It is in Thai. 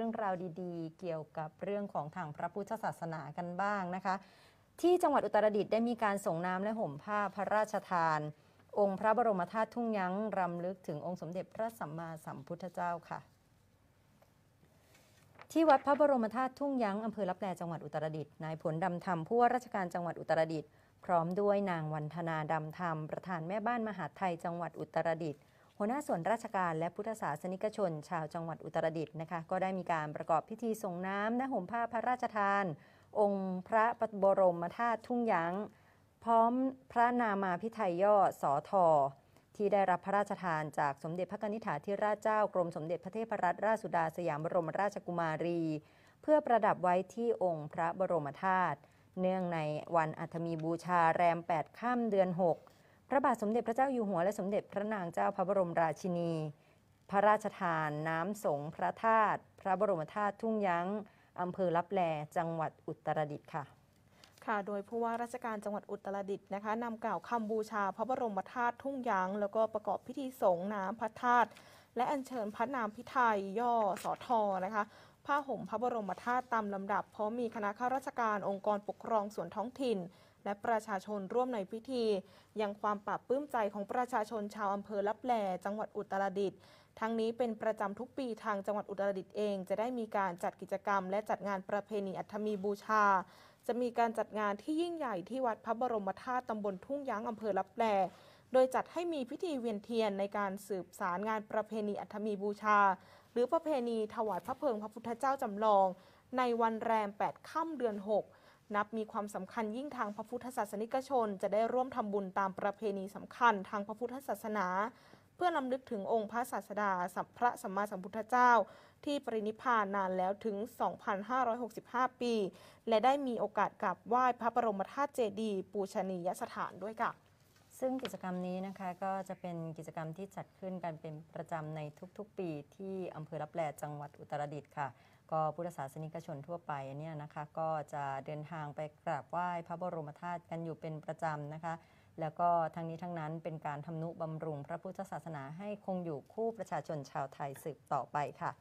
รื่องราวดีๆ เกี่ยวกับเรื่องของทางพระพุทธศาสนากันบ้างนะคะที่จังหวัดอุตรดิตถ์ได้มีการส่งน้ำและห่มผ้าพระราชทาน องค์พระบรมธาตุทุ่งยั้งรำลึกถึงองค์สมเด็จพระสัมมาสัมพุทธเจ้าค่ะ ที่วัดพระบรมธาตุทุ่งยั้งอำเภอลับแลจังหวัดอุตรดิตถ์นายผลดำธรรมผู้ว่าราชการจังหวัดอุตรดิตถ์พร้อมด้วยนางวันธนาดำธรรมประธานแม่บ้านมหาไทยจังหวัดอุตรดิตถ์หัวหน้าส่วนราชการและพุทธศาสนิกชนชาวจังหวัดอุตรดิตถ์นะคะก็ได้มีการประกอบพิธีส่งน้ำณห่มผ้าพระราชทาน องค์พระปบรมธาตุทุ่งยังพร้อมพระนามาพิไทยย่อสอทอที่ได้รับพระราชทานจากสมเด็จพระนิธิถาธิราชเจ้า กรมสมเด็จพระเทพรัตนราชสุดาสยามบรมราชกุมารี เพื่อประดับไว้ที่องค์พระบรมธาตุเนื่องในวันอัฐมีบูชาแรม8ข้ามเดือน6พระบาทสมเด็จพระเจ้าอยู่หัวและสมเด็จพระนางเจ้าพระบรมราชินี พระราชทาน น้ำสงพระธาตุพระบรมธาตุทุ่งยั้งอำเภอลับแลจังหวัดอุตรดิตถ์ค่ะ ค่ะ โดยผู้ว่าราชการจังหวัดอุตรดิตถ์นะคะนำกล่าวคำบูชาพระบรมธาตุทุ่งยางแล้วก็ประกอบพิธีสงน้ำพระธาตุและอัญเชิญพระนามพิไทยย่อสอทอนะคะผ้าห่มพระบรมธาตุตามลำดับ เพราะมีคณะข้าราชการองค์กรปกครองส่วนท้องถิ่น และประชาชนร่วมในพิธี ยังความปรับปื้มใจของประชาชนชาวอำเภอลับแลจังหวัดอุตรดิตถ์ทั้งนี้เป็นประจำทุกปีทางจังหวัดอุตรดิตถ์เองจะได้มีการจัดกิจกรรม และจัดงานประเพณีอัฐมีบูชา จะมีการจัดงานที่ยิ่งใหญ่ที่วัดพระบรมธาตุตำบลทุ่งย้างอำเภอลับแลโดยจัดให้มีพิธีเวียนเทียนในการสืบสารงานประเพณีอัฐมีบูชา หรือประเพณีถวายพระเพลิงพระพุทธเจ้าจำลอง ในวันแรม8ค่ำเดือน 6 นับมีความสำคัญยิ่งทางพระพุทธศาสนิกชน จะได้ร่วมทำบุญตามประเพณีสำคัญทางพระพุทธศาสนา เพื่อนำลึกถึงองค์พระศาสดาสัมพระสัมมาสัมพุทธเจ้าที่ปรินิพานนานแล้วถึง 2,565 ปี และได้มีโอกาสกราบไหว้พระบรมธาตุเจดีย์ปูชนียสถานด้วยค่ะซึ่งกิจกรรมนี้นะคะก็จะเป็นกิจกรรมที่จัดขึ้นกันเป็นประจำในทุกๆปีที่อำเภอรับแลจังหวัดอุตรดิตถ์ค่ะ ก็พุทธศาสนิกชนทั่วไปเนี่ยนะคะ ก็จะเดินทางไปกราบไหว้พระบรมธาตุกันอยู่เป็นประจำนะคะ แล้วก็ทั้งนี้ทั้งนั้นเป็นการทำนุบำรุงพระพุทธศาสนาให้คงอยู่คู่ประชาชนชาวไทยสืบต่อไปค่ะ